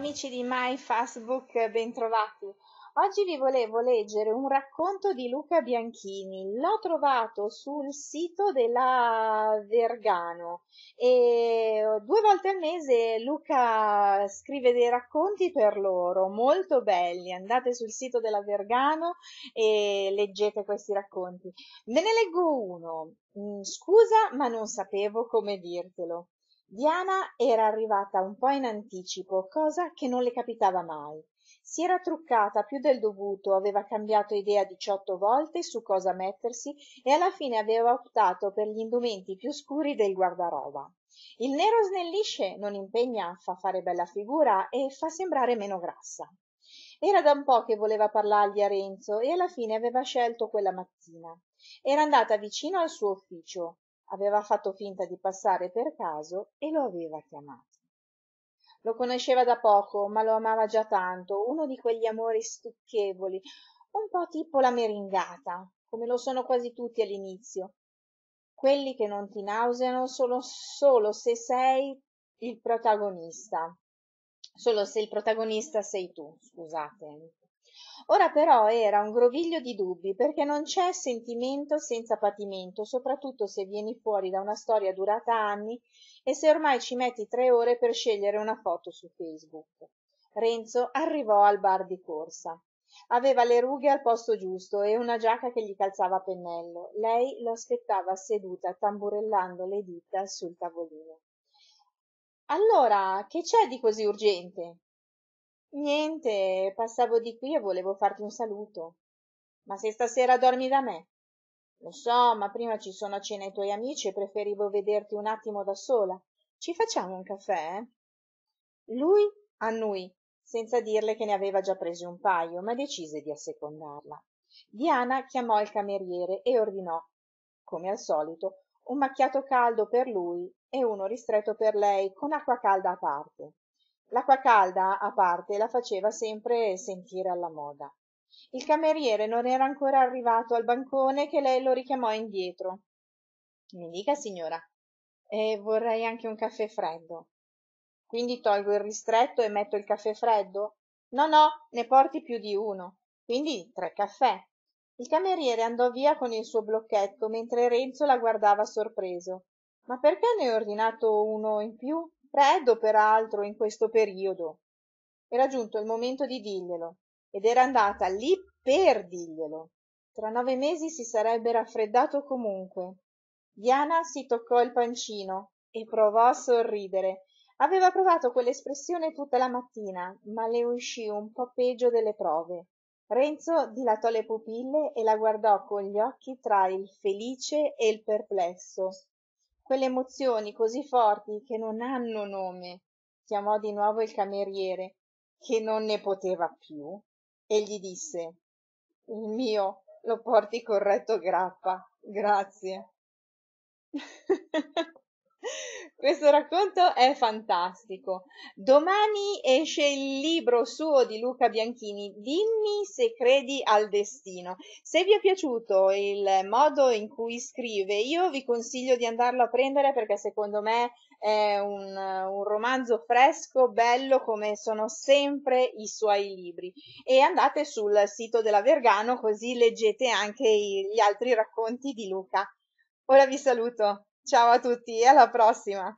amici di MyFacebook, bentrovati. Oggi vi volevo leggere un racconto di Luca Bianchini. L'ho trovato sul sito della Vergano e due volte al mese Luca scrive dei racconti per loro, molto belli. Andate sul sito della Vergano e leggete questi racconti. Ve ne leggo uno. Mm, scusa, ma non sapevo come dirtelo. Diana era arrivata un po' in anticipo, cosa che non le capitava mai. Si era truccata più del dovuto, aveva cambiato idea diciotto volte su cosa mettersi e alla fine aveva optato per gli indumenti più scuri del guardaroba. Il nero snellisce, non impegna, fa fare bella figura e fa sembrare meno grassa. Era da un po' che voleva parlargli a Renzo e alla fine aveva scelto quella mattina. Era andata vicino al suo ufficio aveva fatto finta di passare per caso e lo aveva chiamato. Lo conosceva da poco, ma lo amava già tanto, uno di quegli amori stucchevoli, un po' tipo la meringata, come lo sono quasi tutti all'inizio. Quelli che non ti nauseano sono solo se sei il protagonista. Solo se il protagonista sei tu, scusate, ora però era un groviglio di dubbi perché non c'è sentimento senza patimento soprattutto se vieni fuori da una storia durata anni e se ormai ci metti tre ore per scegliere una foto su facebook renzo arrivò al bar di corsa aveva le rughe al posto giusto e una giacca che gli calzava a pennello lei lo aspettava seduta tamburellando le dita sul tavolino allora che c'è di così urgente Niente, passavo di qui e volevo farti un saluto. Ma se stasera dormi da me? Lo so, ma prima ci sono a cena i tuoi amici e preferivo vederti un attimo da sola. Ci facciamo un caffè? Eh? Lui annui, senza dirle che ne aveva già presi un paio, ma decise di assecondarla. Diana chiamò il cameriere e ordinò, come al solito, un macchiato caldo per lui e uno ristretto per lei con acqua calda a parte l'acqua calda a parte la faceva sempre sentire alla moda il cameriere non era ancora arrivato al bancone che lei lo richiamò indietro mi dica signora e vorrei anche un caffè freddo quindi tolgo il ristretto e metto il caffè freddo no no ne porti più di uno quindi tre caffè il cameriere andò via con il suo blocchetto mentre Renzo la guardava sorpreso ma perché ne hai ordinato uno in più freddo peraltro in questo periodo era giunto il momento di dirglielo ed era andata lì per dirglielo tra nove mesi si sarebbe raffreddato comunque diana si toccò il pancino e provò a sorridere aveva provato quell'espressione tutta la mattina ma le uscì un po peggio delle prove renzo dilatò le pupille e la guardò con gli occhi tra il felice e il perplesso quelle emozioni così forti che non hanno nome chiamò di nuovo il cameriere che non ne poteva più e gli disse il mio lo porti corretto grappa grazie Questo racconto è fantastico. Domani esce il libro suo di Luca Bianchini, Dimmi se credi al destino. Se vi è piaciuto il modo in cui scrive, io vi consiglio di andarlo a prendere perché secondo me è un, un romanzo fresco, bello come sono sempre i suoi libri. E andate sul sito della Vergano così leggete anche gli altri racconti di Luca. Ora vi saluto. Ciao a tutti e alla prossima!